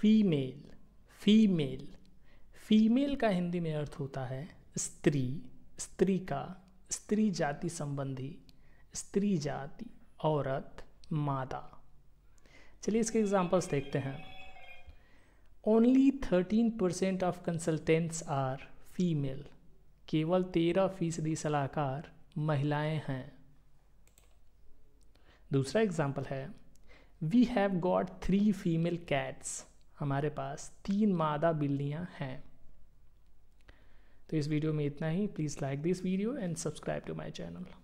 female female female का हिंदी में अर्थ होता है स्त्री स्त्री का स्त्री जाति संबंधी स्त्री जाति औरत मादा चलिए इसके एग्जाम्पल्स देखते हैं only thirteen percent of consultants are female केवल तेरह फीसदी सलाहकार महिलाएं हैं दूसरा एग्जाम्पल है we have got three female cats हमारे पास तीन मादा बिल्लियाँ हैं तो इस वीडियो में इतना ही please like this video and subscribe to my channel